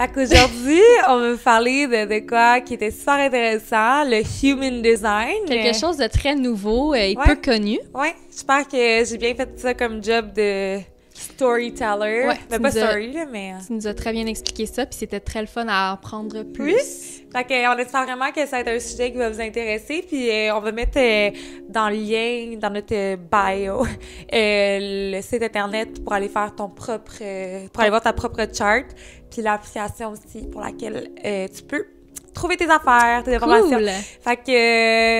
Fait qu'aujourd'hui, on veut parler de, de, quoi qui était super intéressant, le human design. Quelque chose de très nouveau euh, et peu connu. Ouais, j'espère que j'ai bien fait ça comme job de storyteller. Ben, mais pas story, mais... Tu nous as très bien expliqué ça, puis c'était très le fun à apprendre plus. Fait on espère vraiment que ça va être un sujet qui va vous intéresser, puis euh, on va mettre euh, dans le lien, dans notre bio, le site internet pour aller faire ton propre... pour aller voir ta propre chart puis l'application aussi pour laquelle euh, tu peux trouver tes affaires, tes informations. Fait que,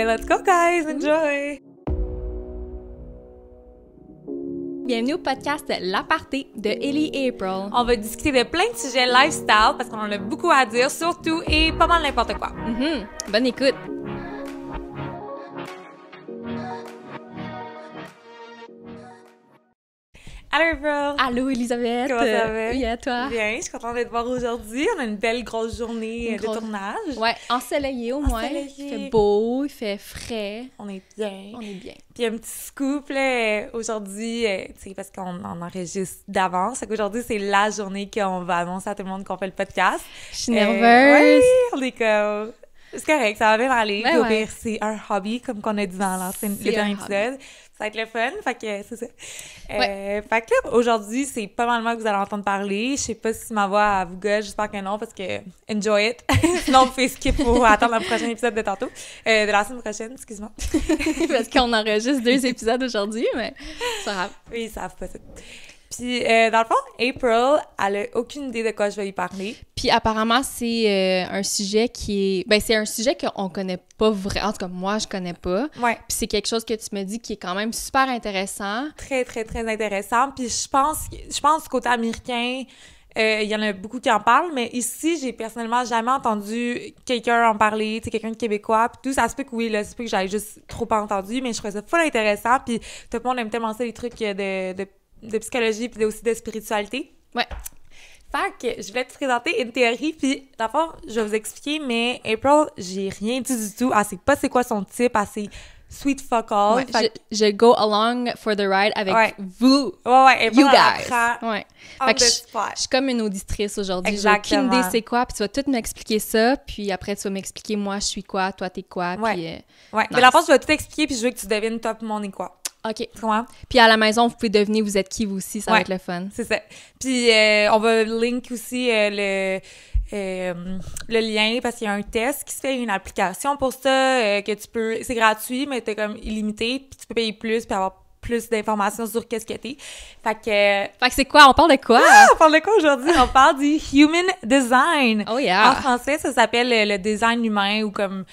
euh, let's go, guys, enjoy! Bienvenue au podcast La de Ellie et April. On va discuter de plein de sujets lifestyle parce qu'on en a beaucoup à dire, surtout et pas mal n'importe quoi. Mm-hmm. Bonne écoute! Allô, bro! Allô, Elisabeth! Comment ça va? toi? Bien, je suis contente de te voir aujourd'hui. On a une belle grosse journée de tournage. Ouais, ensoleillée au moins. Il fait beau, il fait frais. On est bien. On est bien. Puis un petit scoop, là, aujourd'hui, euh, tu sais, parce qu'on en enregistre d'avance. aujourd'hui, c'est la journée qu'on va annoncer à tout le monde qu'on fait le podcast. Je suis nerveuse! Euh, oui, on est comme c'est correct, ça va bien aller. Ben c'est un hobby, comme qu'on a dit dans l'ancien, épisode. Ça va être le fun, fait que c'est ça. Euh, fait que aujourd'hui, c'est pas mal moi que vous allez entendre parler. Je sais pas si ma voix vous gosse, j'espère que non, parce que enjoy it. Sinon, on fait skip pour attendre le prochain épisode de tantôt. Euh, de la semaine prochaine, excuse-moi. parce qu'on enregistre deux épisodes aujourd'hui, mais ça va. Oui, ça savent pas ça. Puis, euh, dans le fond, April, elle a aucune idée de quoi je vais y parler. Puis, apparemment, c'est euh, un sujet qui est. Ben, c'est un sujet qu'on connaît pas vraiment. En tout cas, moi, je connais pas. Ouais. Puis, c'est quelque chose que tu me dis qui est quand même super intéressant. Très, très, très intéressant. Puis, je pense, je pense côté américain, euh, il y en a beaucoup qui en parlent, mais ici, j'ai personnellement jamais entendu quelqu'un en parler, tu sais, quelqu'un de québécois, puis tout. Ça se peut que oui, là, ça se que j'avais juste trop pas entendu, mais je trouvais ça full intéressant, puis tout le monde aime tellement ça, les trucs de de psychologie puis aussi de spiritualité. Ouais. Fait que je vais te présenter une théorie, puis d'abord, je vais vous expliquer, mais April, j'ai rien dit du tout. Elle sait pas c'est quoi son type, elle sait sweet fuck all. fait je, je, go along for the ride avec vous, ouais, ouais, April, you guys. Ouais. Fait que je, suis comme une auditrice aujourd'hui. J'ai aucune idée c'est quoi, puis tu vas tout m'expliquer ça, puis après tu vas m'expliquer moi je suis quoi, toi t'es quoi, puis... Euh, ouais, mais d'abord, je vais tout expliquer, puis je veux que tu devines top mon et quoi. OK. Comment? Puis à la maison, vous pouvez devenir vous êtes qui vous aussi, ça va être le fun. C'est ça. Puis euh, on va link aussi euh, euh, le, lien parce qu'il y a un test qui se fait, une application pour ça que tu peux. C'est gratuit, mais t'es comme illimité, puis tu peux payer plus, puis avoir plus d'informations sur qu'est-ce que t'es. Fait que... Fait que c'est quoi? On parle de quoi? Ah, on parle de quoi aujourd'hui? on parle du human design. Oh yeah! En français, ça s'appelle le design humain ou comme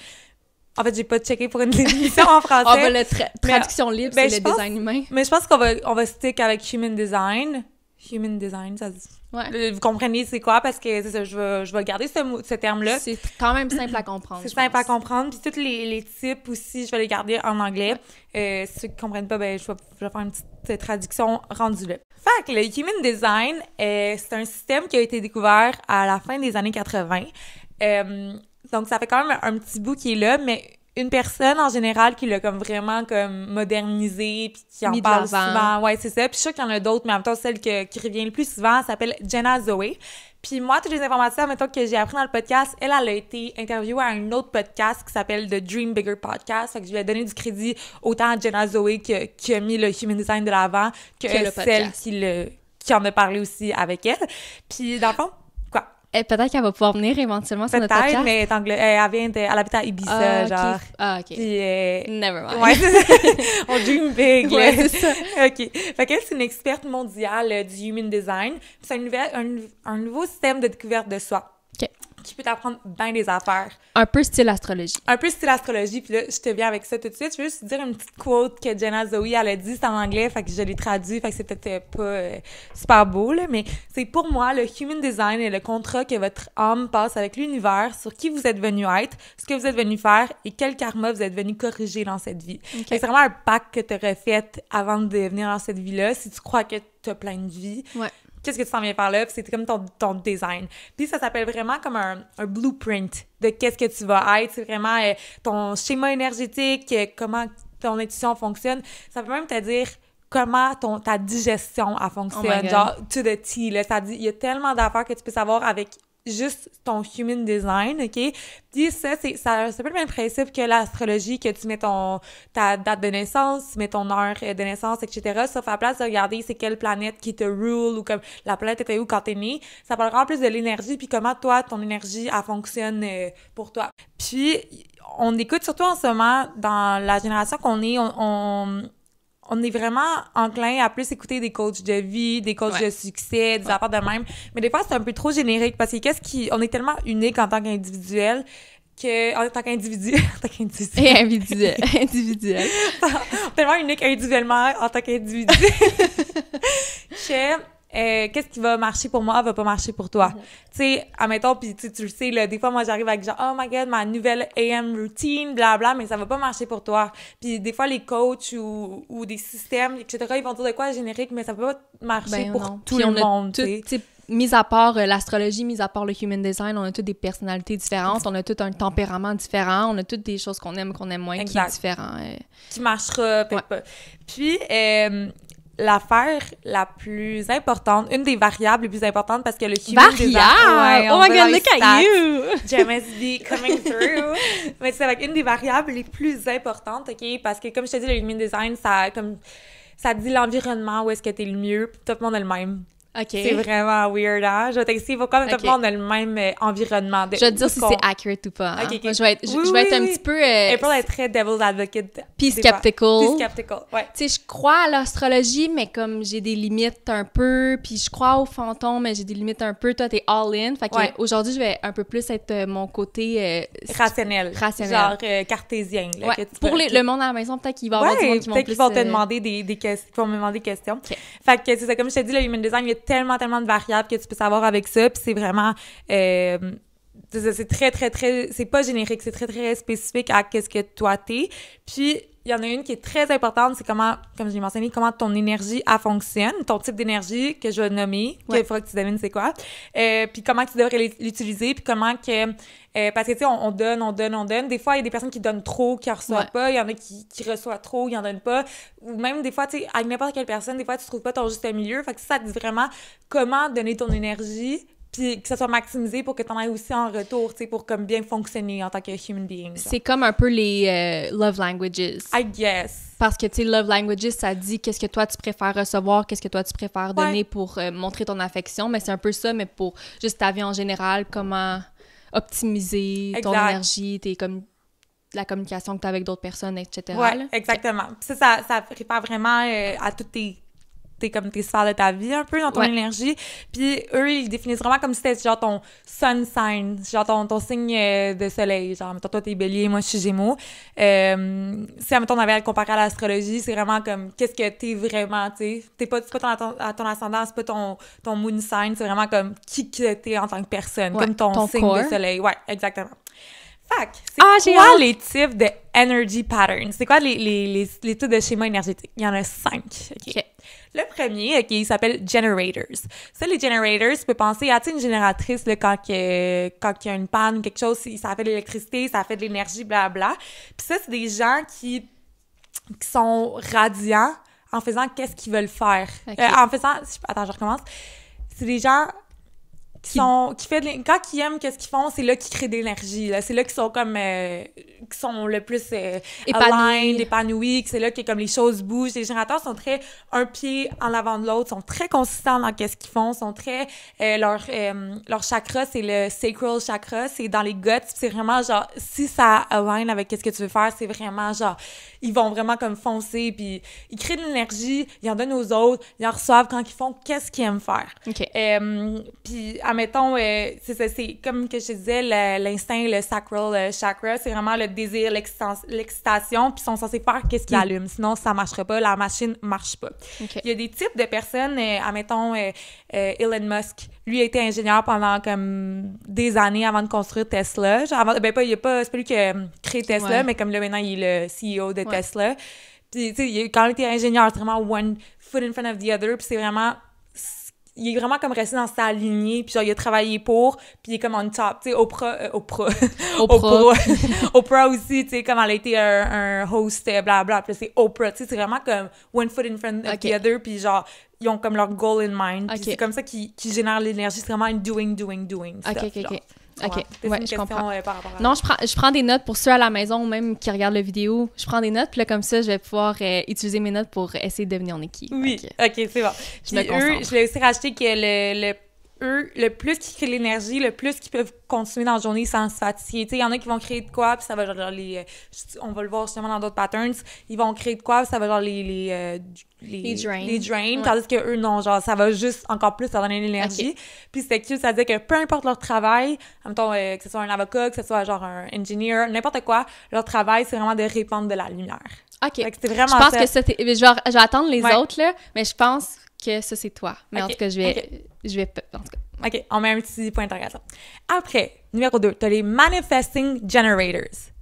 en fait, j'ai pas checké pour une définition en français. On ah, ben, va le... traduction libre, ben, c'est le design humain. Mais je pense qu'on va, on va stick avec human design. Human design, ça dit. Euh, vous comprenez c'est quoi parce que je, vais, je vais garder ce, ce terme-là. C'est quand même simple à comprendre. C'est simple à comprendre. Puis tous les, les, types aussi, je vais les garder en anglais. Euh, ceux qui ne comprennent pas, ben, je, vais, faire une petite euh, traduction rendue-là. Fait que le Human Design, c'est un système qui a été découvert à la fin des années 80. Euh, donc, ça fait quand même un petit bout qui est là, mais une personne en général qui l'a comme vraiment comme modernisé puis qui en parle souvent. Ouais, c'est ça. Puis je suis qu'il y en a d'autres, mais en même temps, celle qui revient le plus souvent s'appelle Jenna Zoe. Puis moi, toutes les informations, mettons, que j'ai appris dans le podcast, elle, elle a été interviewée à un autre podcast qui s'appelle The Dream Bigger Podcast. Fait que je lui ai donné du crédit autant à Jenna Zoe qui a mis le human design de l'avant que, celle qui, le, qui en a parlé aussi avec elle. Puis dans le fond... Eh, peut-être qu'elle va pouvoir venir éventuellement sur notre podcast. Peut-être, mais elle, vient de... elle habite à Ibiza, ah, genre. Ah, OK. Euh, Never mind. On dream big. Ouais, c'est ça. OK. Fait qu'elle, c'est une experte mondiale euh, du human design. C'est un, un nouveau système de découverte de soi qui peut t'apprendre bien des affaires. Un peu style astrologie. Un peu style astrologie, puis là, je te viens avec ça tout de suite. Je veux juste dire une petite quote que Jenna Zoe, elle a dit, c'est en anglais, fait que je l'ai traduit, fait que c'était euh, pas euh, super beau, là, mais c'est pour moi, le human design est le contrat que votre âme passe avec l'univers sur qui vous êtes venu être, ce que vous êtes venu faire et quel karma vous êtes venu corriger dans cette vie. C'est vraiment un pack que tu aurais fait avant de venir dans cette vie-là, si tu crois que tu as plein de vie. Ouais qu'est-ce que tu t'en viens faire là, puis c'est comme ton, design. Puis ça s'appelle vraiment comme un, blueprint de qu'est-ce que tu vas être, c'est vraiment euh, ton schéma énergétique, euh, comment ton intuition fonctionne. Ça peut même te dire comment ton, ta digestion a oh fonctionné, genre to the tea, là. Ça dit, il y a tellement d'affaires que tu peux savoir avec juste ton human design, OK? Puis ça, c'est ça, un peu le même principe que l'astrologie, que tu mets ton, ta date de naissance, tu mets ton heure euh, de naissance, etc. Sauf à place de regarder c'est quelle planète qui te rule ou comme la planète était où quand t'es né, ça parlera en plus de l'énergie puis comment toi, ton énergie, elle fonctionne euh, pour toi. Puis, on écoute surtout en ce moment, dans la génération qu'on est, on, on on est vraiment enclin à plus écouter des coachs de vie, des coachs de succès, des de même. Mais des fois, c'est un peu trop générique parce qu'on qu'est-ce qui, on est tellement unique en tant qu'individuel que en tant qu'individu en tant qu'individu individuel tellement unique individuellement en tant qu'individu euh, qu'est-ce qui va marcher pour moi va pas marcher pour toi. Mhm. Tu sais, admettons, puis tu le sais, là, des fois, moi, j'arrive avec genre, oh my god, ma nouvelle AM routine, blabla, mais ça va pas marcher pour toi. Puis des fois, les coachs ou, ou des systèmes, etc., ils vont dire de quoi générique, mais ça va pas marcher ben pour tout le monde, tu sais mis à part euh, l'astrologie, mis à part le human design, on a toutes des personnalités différentes, on a tout un tempérament différent, on a toutes des choses qu'on aime, qu'on aime moins, qui est différent. Euh. Qui marchera. Puis, l'affaire la plus importante, une des variables les plus importantes parce que le human variable. oh my god, look at you. JMSD coming through. Mais c'est une des variables les plus importantes, OK, parce que comme je te dis le human design ça comme ça dit l'environnement où est-ce que t'es le mieux, tout le monde est le même. C'est vraiment weird, hein? Je vais t'expliquer pourquoi, tout le monde a le même euh, environnement. je vais te dire si c'est accurate ou pas. Hein. je vais être, je, vais être un petit peu... Euh, être très devil's advocate. Puis skeptical. Puis skeptical, ouais. Tu sais, je crois à l'astrologie, mais comme j'ai des limites un peu, puis je crois aux fantômes, mais j'ai des limites un peu. Toi, t'es all-in. Fait ouais. aujourd'hui, je vais un peu plus être euh, mon côté... Euh, rationnel. Rationnel. Genre cartésien. Là, ouais. Pour le monde à la maison, peut-être qu'il va y avoir du monde qui vont peut-être qu'ils vont te demander des, questions, me demander des questions. Fait que c'est ça, comme je t'ai dit, le human design, il y a tellement, tellement de variables que tu peux savoir avec ça. Puis c'est vraiment, euh, c'est très, très, très, c'est pas générique, c'est très, très spécifique à qu'est-ce que toi t'es. Puis, il y en a une qui est très importante, c'est comment, comme je l'ai mentionné, comment ton énergie, elle fonctionne, ton type d'énergie que je vais nommer, ouais. qu'il que tu devines c'est quoi, euh, puis comment tu devrais l'utiliser, puis comment que... Euh, parce que, tu sais, on, donne, on donne, on donne. Des fois, il y a des personnes qui donnent trop, qui en reçoivent pas. Il y en a qui, qui reçoivent trop, qui en donnent pas. Ou même, des fois, tu sais, avec n'importe quelle personne, des fois, tu trouves pas ton juste milieu. Fait que ça, te dit vraiment comment donner ton énergie que ça soit maximisé pour que tu en aies aussi en retour, tu sais, pour comme bien fonctionner en tant que human being. C'est comme un peu les euh, love languages. I guess. Parce que, tu sais, love languages, ça dit qu'est-ce que toi tu préfères recevoir, qu'est-ce que toi tu préfères donner pour euh, montrer ton affection, mais c'est un peu ça, mais pour juste ta vie en général, comment optimiser ton énergie, t'es comme la communication que tu as avec d'autres personnes, etc. Oui, exactement. Ça, ça, ça, vraiment euh, à toutes tes t'es comme t'es sphères de ta vie un peu dans ton énergie puis eux ils définissent vraiment comme si c'était genre ton sun sign genre ton, ton signe euh, de soleil genre mettons toi t'es bélier moi je suis gémeaux euh, si mettons on avait à le comparer à l'astrologie c'est vraiment comme qu'est-ce que t'es vraiment tu t'es pas pas ton, ton ascendant c'est pas ton, ton moon sign c'est vraiment comme qui que t'es en tant que personne comme ton, signe de soleil ouais exactement Fac! Ah, j'ai les types de energy patterns? C'est quoi les, les, les, types de schémas énergétiques? Il y en a cinq. Le premier, OK, il s'appelle generators. Ça, les generators, tu peux penser à, une génératrice, le quand, quand il y a une panne, quelque chose, ça fait de l'électricité, ça fait de l'énergie, bla bla. Puis ça, c'est des gens qui, qui sont radiants en faisant qu'est-ce qu'ils veulent faire. Euh, en faisant... Attends, je recommence. C'est des gens qui fait quand ils aiment qu'est-ce qu'ils font c'est là qu'ils créent de l'énergie là c'est là qu'ils sont comme euh, qui sont le plus euh, épanouis c'est là que comme les choses bougent les générateurs sont très un pied en avant de l'autre sont très consistants dans qu'est-ce qu'ils font sont très euh, leur leur chakra c'est le sacral chakra c'est dans les guts c'est vraiment genre si ça aligne avec qu'est-ce que tu veux faire c'est vraiment genre ils vont vraiment comme foncer puis ils créent de l'énergie ils en donnent aux autres ils en reçoivent quand ils font qu'est-ce qu'ils aiment faire puis mettons, euh, c'est comme que je disais, l'instinct, le, sacral chakra, c'est vraiment le désir, l'excitation, puis ils sont censés faire qu'est-ce qui mm. allume. Sinon, ça marcherait pas, la machine marche pas. Il y a des types de personnes, euh, admettons, euh, Elon Musk, lui a été ingénieur pendant comme des années avant de construire Tesla. Ben, pas, il a pas, c'est pas lui qui a créé Tesla, mais comme là maintenant, il est le CEO de Tesla. Puis, tu sais, quand il était ingénieur, c'est vraiment one foot in front of the other, puis c'est vraiment il est vraiment comme resté dans sa lignée, puis genre, il a travaillé pour, puis il est comme on top, tu sais, Oprah, euh, Oprah, Oprah, Oprah, aussi, tu sais, comme elle a été un, host, blablabla, euh, bla, puis c'est Oprah, tu sais, c'est vraiment comme one foot in front of the other, puis genre, ils ont comme leur goal in mind, puis c'est comme ça qu'ils génèrent l'énergie, c'est vraiment une doing, doing, doing. OK. je comprends. Euh, non, je prends, je prends des notes pour ceux à la maison ou même qui regardent la vidéo. Je prends des notes, puis là, comme ça, je vais pouvoir euh, utiliser mes notes pour essayer de devenir en équipe. Oui. OK, c'est bon. Je puis je aussi racheter que le, le eux, le plus qu'ils créent l'énergie, le plus qu'ils peuvent continuer dans la journée sans se fatiguer. Il y en a qui vont créer de quoi, puis ça va genre les. Euh, on va le voir justement dans d'autres patterns. Ils vont créer de quoi, puis ça va genre les. Les, euh, les, drains. Tandis que eux, non, genre, ça va juste encore plus leur donner l'énergie. Puis c'est cute, ça veut dire que peu importe leur travail, en euh, que ce soit un avocat, que ce soit genre un engineer, n'importe quoi, leur travail, c'est vraiment de répandre de la lumière. OK. Fait que c'est vraiment Je pense que c'était... genre, je vais attendre les autres, là, mais je pense que ça, c'est toi. Mais en tout cas, je vais. Je vais en tout cas. OK, on met un petit point d'interrogation. Après, numéro 2, tu as les Manifesting Generators.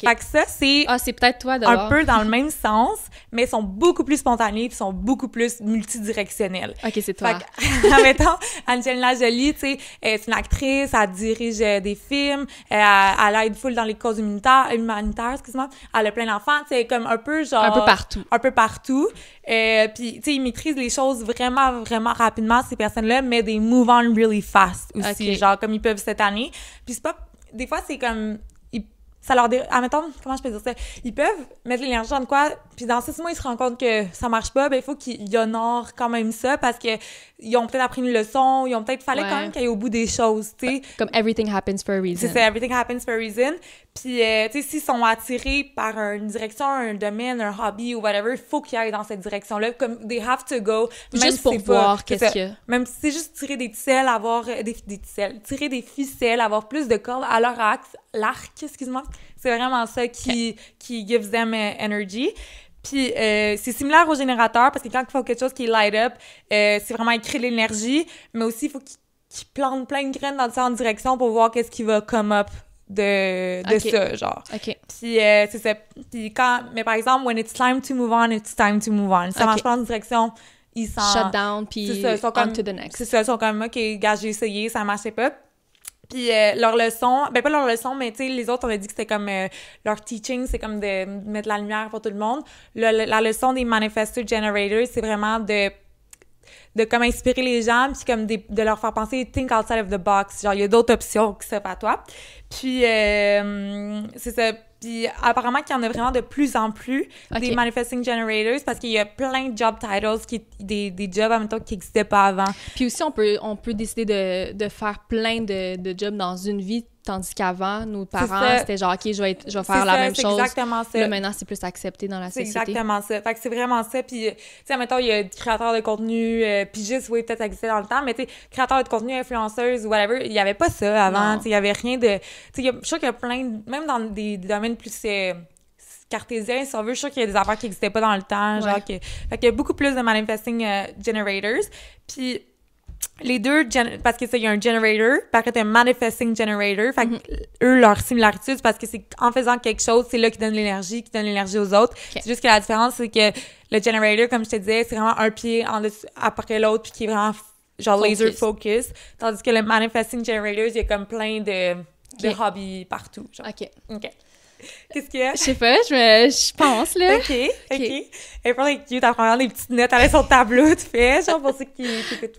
Fait que ça, c'est ah, peut-être toi un peu dans le même sens, mais sont beaucoup plus spontanés, puis sont beaucoup plus multidirectionnels. OK, c'est toi. Fait que, admettons, Angelina Jolie, tu sais, c'est une actrice, elle dirige euh, des films, euh, elle, aide full dans les causes humanitaires, humanitaires excuse-moi, elle a plein d'enfants, tu sais, comme un peu genre... Un peu partout. Un peu partout. et euh, puis, tu sais, ils maîtrisent les choses vraiment, vraiment rapidement, ces personnes-là, mais des move on really fast aussi, genre comme ils peuvent cette année. Puis c'est pas... Des fois, c'est comme ça leur dé... admettons ah, comment je peux dire ça ils peuvent mettre l'énergie dans de quoi puis dans six mois ils se rendent compte que ça marche pas ben il faut qu'ils honorent quand même ça parce que ils ont peut-être appris une leçon ils ont peut-être fallait quand même qu'ils aillent au bout des choses tu sais comme everything happens for a reason c'est ça everything happens for a reason puis, euh, tu sais, s'ils sont attirés par une direction, un domaine, un hobby ou whatever, il faut qu'ils aillent dans cette direction-là. Comme, they have to go. Même juste si qu'est-ce que... Même si c'est juste tirer des ficelles, avoir... Euh, des, des tirer des ficelles, avoir plus de cordes à leur axe, l'arc, excuse-moi. C'est vraiment ça qui, qui gives them euh, energy. Puis euh, c'est similaire au générateur parce que quand il faut quelque chose qui light up, euh, c'est vraiment écrire l'énergie, mais aussi il faut qu'ils plantent plein de graines dans différentes directions pour voir qu'est-ce qui va come up de, de ça, genre. OK. Puis, euh, c'est ça. Puis quand, mais par exemple, when it's time to move on, it's time to move on. Ça okay. marche pas en direction, ils sont. Shut down, puis ça, sont on to the next. C'est ça, ils sont comme, OK, gars, j'ai essayé, ça marchait pas. Puis euh, leur leçon, ben pas leur leçon, mais tu sais, les autres, on a dit que c'était comme euh, leur teaching, c'est comme de mettre la lumière pour tout le monde. la leçon des manifesto generators, c'est vraiment de de comme inspirer les gens, puis comme de leur faire penser think outside of the box. Genre, il y a d'autres options que ça, pas toi. Puis, euh, c'est ça. Puis, apparemment, qu'il y en a vraiment de plus en plus des manifesting generators parce qu'il y a plein de job titles, qui, des, des jobs en même temps qui n'existaient pas avant. Puis aussi, on peut, on peut décider de, de faire plein de, de jobs dans une vie Tandis qu'avant, nos parents, c'était genre, OK, je vais, je vais faire la même chose. exactement ça. maintenant, c'est plus accepté dans la société. C'est exactement ça. Fait c'est vraiment ça. Puis, euh, tu sais, mettons, il y a des créateurs de contenu, euh, puis juste, oui, peut-être ça existait dans le temps, mais tu sais, créateurs de contenu, influenceuses, ou whatever, il n'y avait pas ça avant. il n'y avait rien de. Tu sais, je suis qu'il y a plein, même dans des, domaines plus. Euh, cartésiens, si on veut, je suis qu'il y a des affaires qui n'existaient pas dans le temps, genre que, fait qu'il y a beaucoup plus de manifesting generators. Puis les deux, parce que ça, y a un generator, parce que un manifesting generator. Fait mm-hmm. eux, leur similarité, c'est parce que c'est en faisant quelque chose, c'est là qui donnent l'énergie, qui donnent l'énergie aux autres. C'est juste que la différence, c'est que le generator, comme je te disais, c'est vraiment un pied en après l'autre, puis qui est vraiment, genre, laser focus. Tandis que le manifesting generator, il y a comme plein de, de hobbies partout, genre. OK. OK. Qu'est-ce qu'il y a? Je sais pas, je, pense, là. OK, OK. Et pour les cute, des petites notes à sur le tableau, tu fais, genre, pour ceux qui, qui écoutent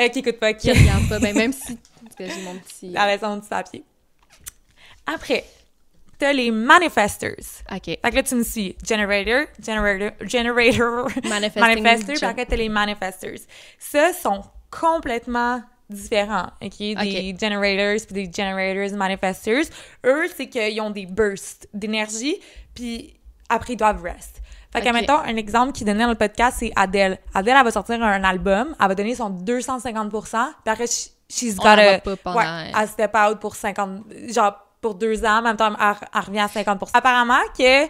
euh, qui écoute pas, qui, regarde pas. Ben, même si j'ai mon petit. La raison, du papier. Après, t'as les manifestors. OK. Fait que là, tu me suis generator, generator, generator, manifestor. Fait que t'as les manifestors. Ça sont complètement différents, OK? Des generators puis des generators manifestors. Eux, c'est qu'ils ont des bursts d'énergie, puis après, ils doivent rest. Fait que, mettons, un exemple qui donnait dans le podcast, c'est Adele. Adele, elle va sortir un album, elle va donner son 250 puis après, she's got pas ouais. elle step out pour 50, genre, pour deux ans, en même temps, elle, revient à 50 Apparemment que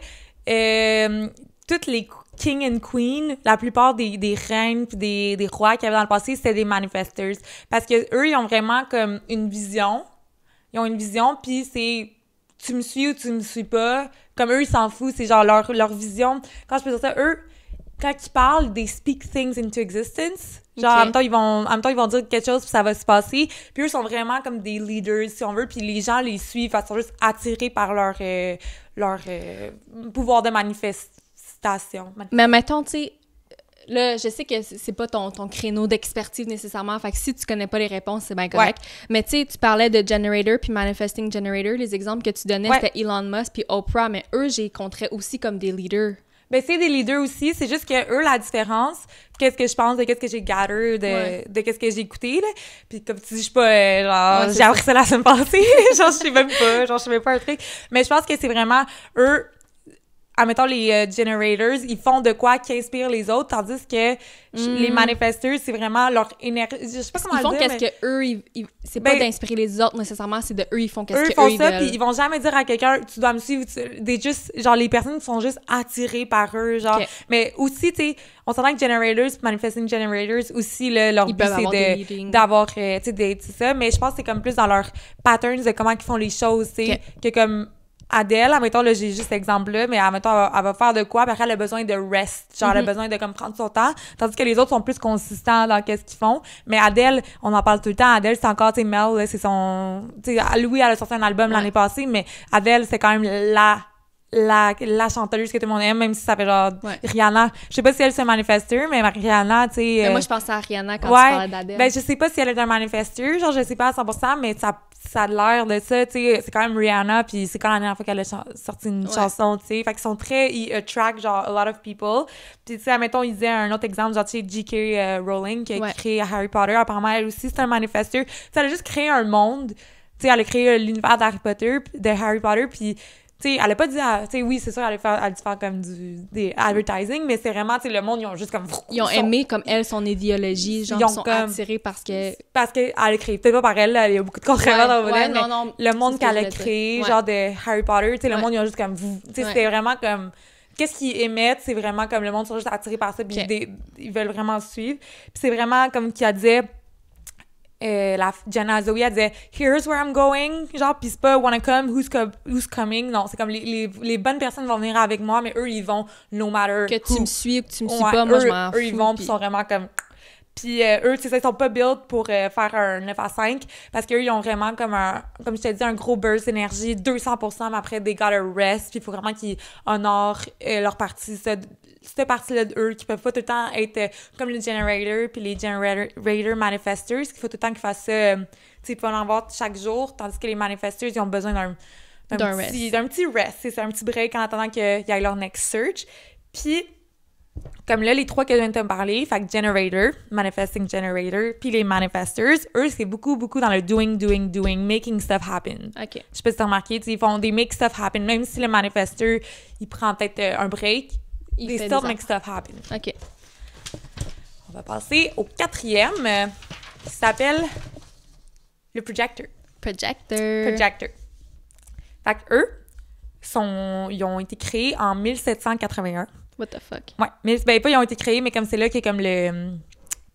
euh, toutes les king and queen, la plupart des, des reines puis des, des rois qu'il y avait dans le passé, c'était des manifesters Parce que eux, ils ont vraiment comme une vision. Ils ont une vision, puis c'est tu me suis ou tu me suis pas. Comme eux, ils s'en foutent, c'est genre leur, leur vision. Quand je peux dire ça, eux, quand ils parlent, they speak things into existence. Genre, en, même temps, ils vont, en même temps, ils vont dire quelque chose, puis ça va se passer. Puis eux sont vraiment comme des leaders, si on veut, puis les gens les suivent, ils sont juste attirés par leur, euh, leur euh, pouvoir de manifestation. Mais mettons, tu sais, là, je sais que c'est pas ton, ton créneau d'expertise nécessairement. Fait que si tu connais pas les réponses, c'est bien correct. Mais tu sais, tu parlais de Generator puis Manifesting Generator. Les exemples que tu donnais, c'était Elon Musk puis Oprah. Mais eux, j'ai compterais aussi comme des leaders. Ben, c'est des leaders aussi. C'est juste que eux, la différence, qu'est-ce que je pense de qu'est-ce que j'ai gâté, de, qu'est-ce que j'ai écouté, là. Puis comme tu dis, je suis pas, euh, genre, j'ai appris ça la semaine passée. genre, je sais même pas, genre, je sais même pas un truc. Mais je pense que c'est vraiment eux, admettons, les euh, generators, ils font de quoi qui inspire les autres, tandis que mm. les manifesteurs, c'est vraiment leur énergie. Je sais pas comment ils font qu'est-ce que eux, ils, c'est pas ben, d'inspirer les autres nécessairement, c'est de eux, ils font qu'est-ce que ils font ça, puis ils vont jamais dire à quelqu'un, tu dois me suivre. Des juste, genre, les personnes sont juste attirées par eux, genre. Mais aussi, tu sais, on s'entend que generators, manifesting generators, aussi, leur but, c'est d'avoir, de, euh, tu sais, ça. Mais je pense que c'est comme plus dans leurs patterns de comment ils font les choses, tu sais, que comme Adèle, admettons, là, j'ai juste cet exemple-là, mais admettons, elle, elle va, faire de quoi, parce après, elle a besoin de rest. Genre, elle a mhm. besoin de, comme, prendre son temps. Tandis que les autres sont plus consistants dans qu'est-ce qu'ils font. Mais Adèle, on en parle tout le temps. Adèle, c'est encore, tu Mel, c'est son, tu sais, Louis, elle a sorti un album l'année passée, mais Adèle, c'est quand même la la, la, chanteuse que tout le monde aime, même si ça fait genre Rihanna. Je sais pas si elle se manifesteur, mais Rihanna, tu sais. Moi, euh, je pense à Rihanna quand ouais, tu d'Adèle. Ben, je sais pas si elle est un manifesteur, genre, je sais pas à 100%, mais ça, ça a l'air de ça, tu sais. C'est quand même Rihanna, puis c'est quand la dernière fois qu'elle a sorti une chanson, tu sais. Fait qu'ils sont très. Ils attractent, genre, a lot of people. Puis, tu sais, admettons, ils disaient un autre exemple, genre, tu sais, J.K. Euh, Rowling qui a créé Harry Potter. Apparemment, elle aussi, c'est un manifesteur. Ça a juste créé un monde. Tu sais, elle a créé euh, l'univers d'Harry Potter, de Harry Potter, puis sais, elle a pas dit, oui, c'est sûr, elle a, fait, elle faire comme du des advertising, mais c'est vraiment, tu sais, le monde, ils ont juste comme. Ils ont aimé comme elle son idéologie, genre, ils sont attirés parce que. Parce qu'elle a créé, peut-être pas par elle, il y a beaucoup de contraires dans vos ouais, non, non, mais le monde qu'elle a créé, genre de Harry Potter, tu sais, le monde, ils ont juste comme. vous sais, c'était vraiment comme. Qu'est-ce qu'ils émettent, c'est vraiment comme le monde ils sont juste attirés par ça, puis ils, veulent vraiment suivre. Puis c'est vraiment comme qu'il a dit euh, la Jenna Zoe, elle disait Here's where I'm going. Genre, pis c'est pas wanna come, who's, who's coming. Non, c'est comme les, les, les, bonnes personnes vont venir avec moi, mais eux, ils vont no matter. Que tu me suis ou que tu me suis pas, moi, eux, je m'en Eux, ils vont, pis sont vraiment comme. Puis euh, eux, tu sais, ils sont pas built pour euh, faire un 9 à 5 parce qu'eux, ils ont vraiment comme un, comme je t'ai dit, un gros burst d'énergie, 200 mais après, they gotta rest. pis il faut vraiment qu'ils honorent euh, leur partie, ça, cette partie-là d'eux qui peuvent pas tout le temps être euh, comme le generator puis les generator manifestors, qu'il faut tout le temps qu'ils fassent ça. Euh, tu sais, ils en avoir chaque jour, tandis que les manifestors, ils ont besoin d'un d'un petit, petit, rest, c'est un petit break en attendant qu'il y ait leur next search. Puis, comme là, les trois que je viens de te parler, fait que Generator, Manifesting Generator, puis les Manifestors, eux, c'est beaucoup, beaucoup dans le doing, doing, doing, making stuff happen. OK. Je peux te remarquer t'as ils font des make stuff happen, même si le manifesteur, il prend peut-être euh, un break, il They still make stuff happen. OK. On va passer au quatrième, euh, qui s'appelle le projector. Projector. Projector. Fait qu'eux, eux, sont, ils ont été créés en 1781. What the fuck? Ouais. Mais, ben, pas ils ont été créés, mais comme c'est là qui est comme le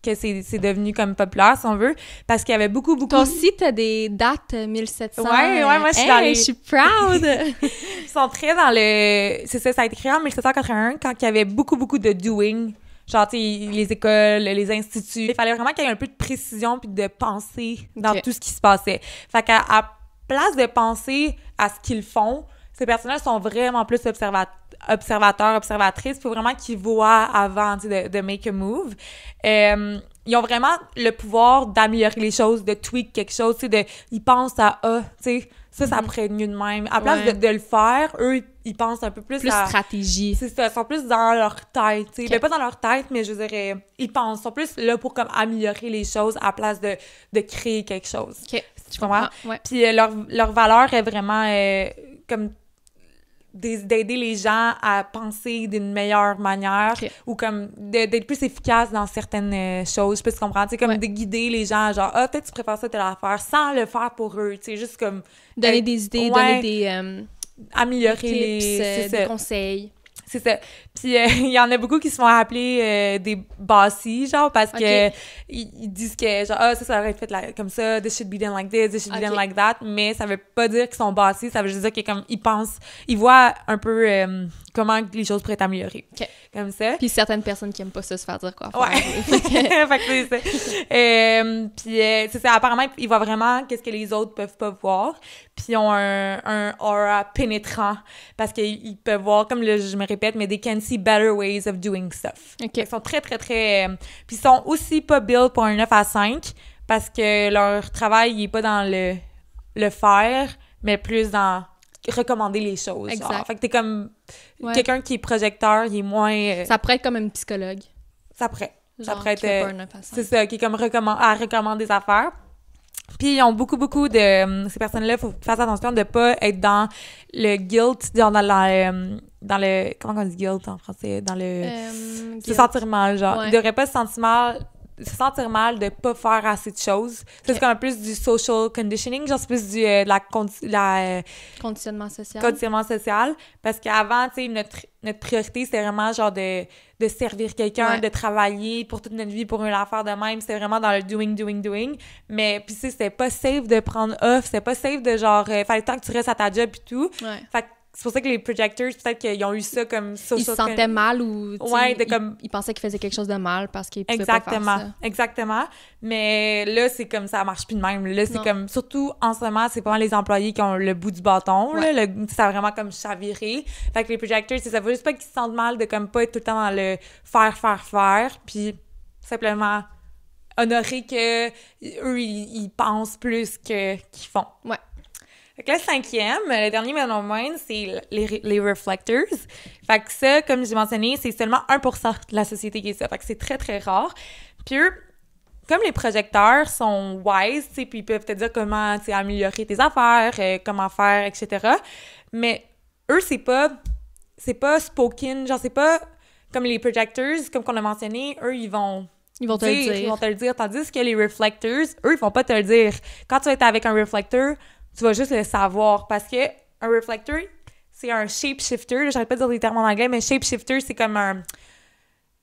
que c'est devenu comme populaire, si on veut, parce qu'il y avait beaucoup, beaucoup... Toi aussi, t'as des dates 1700. Euh, ouais, ouais, moi, je suis euh, je suis proud! Ils sont très dans le... C'est ça, ça a été créé en 1781, quand il y avait beaucoup, beaucoup de « doing ». Genre, les écoles, les instituts. Il fallait vraiment qu'il y ait un peu de précision puis de pensée dans tout ce qui se passait. Fait qu'à place de penser à ce qu'ils font, ces personnages sont vraiment plus observateurs observateurs, observatrice, pour vraiment qu'ils voient avant de, de, make a move. Euh, ils ont vraiment le pouvoir d'améliorer les choses, de tweak quelque chose, de, ils pensent à eux ah, tu sais, ça, ça mm-hmm. pourrait mieux de même. À place de, le faire, eux, ils pensent un peu plus, à... stratégie. C'est ils sont plus dans leur tête, tu sais. Ben, pas dans leur tête, mais je dirais, euh, ils pensent, sont plus là pour comme améliorer les choses à place de, de créer quelque chose. OK. Tu comprends? Ah, Puis euh, leur, leur valeur est vraiment comme d'aider les gens à penser d'une meilleure manière ou comme d'être plus efficace dans certaines euh, choses. Je peux te comprendre. C'est comme de guider les gens, genre, ah, peut-être tu préfères ça, telle faire », sans le faire pour eux. Tu sais, juste comme. Donner des idées, donner des. Euh, améliorer les, euh, conseils. C'est Puis euh, il y en a beaucoup qui se font appeler euh, des bassis, genre, parce qu'ils que ils, disent que, genre, oh ça, ça aurait été fait comme ça, this should be done like this, this should be done like that. Mais ça veut pas dire qu'ils sont bassis, ça veut juste dire qu'ils pensent, ils voient un peu euh, comment les choses pourraient être améliorées. Okay. Comme ça. Puis certaines personnes qui aiment pas ça se faire dire quoi faire. Ouais. fait que c'est ça. euh, puis euh, c'est apparemment, ils voient vraiment qu'est-ce que les autres peuvent pas voir. Puis ils ont un, aura pénétrant parce qu'ils peuvent voir, comme je me répète, mais they can see better ways of doing stuff. Okay. Ils sont très, très, très... Euh, puis ils sont aussi pas built pour un 9 à 5 parce que leur travail, il est pas dans le, le faire, mais plus dans recommander les choses. Exact. Fait que t'es comme quelqu'un qui est projecteur, il est moins. Euh, ça pourrait être comme un psychologue. Ça pourrait. ça pourrait C'est ça, qui est comme recommande, à recommander des affaires. Puis ils ont beaucoup, beaucoup de. Euh, ces personnes-là, faut faire attention de pas être dans le guilt, dans, la, euh, dans le. Comment on dit guilt en français? Dans le. sentiment se sentir mal, genre. Ils devraient pas se sentir se sentir mal de pas faire assez de choses. C'est plus du social conditioning, genre c'est plus du euh, la, la euh, conditionnement social. Conditionnement social parce qu'avant, tu sais notre notre priorité c'est vraiment genre de, de servir quelqu'un, de travailler pour toute notre vie pour une affaire de même, c'est vraiment dans le doing doing doing, mais puis c'est c'était pas safe de prendre off, c'est pas safe de genre euh, fallait tant que tu restes à ta job et tout. Ouais. Fait c'est pour ça que les projecteurs, peut-être qu'ils ont eu ça comme... ça. ils se sentaient mal ou... Ouais, de comme... Ils, pensaient qu'ils faisaient quelque chose de mal parce qu'ils pouvaient exactement, pas faire ça. Exactement. exactement. Mais là, c'est comme ça marche plus de même. Là, c'est comme... Surtout, en ce moment, c'est pas les employés qui ont le bout du bâton. ça a vraiment comme chaviré. Fait que les projecteurs, ça veut juste pas qu'ils se sentent mal de comme pas être tout le temps dans le faire, faire, faire. Puis simplement honorer que eux, ils, ils pensent plus que qu'ils font. Ouais. Fait que le cinquième, le dernier non c'est les, les, reflectors. Fait que ça, comme j'ai mentionné, c'est seulement 1% de la société qui est ça. c'est très, très rare. Puis comme les projecteurs sont wise, puis ils peuvent te dire comment améliorer tes affaires, euh, comment faire, etc. Mais eux, c'est pas c'est pas spoken, genre c'est pas comme les projectors, comme qu'on a mentionné, eux ils vont ils vont te le dire. Ils vont te le dire. Tandis que les reflectors, eux, ils vont pas te le dire. Quand tu es avec un reflecteur, tu vas juste le savoir parce que un reflector, c'est un shapeshifter. J'arrête pas de dire les termes en anglais, mais shapeshifter, c'est comme un.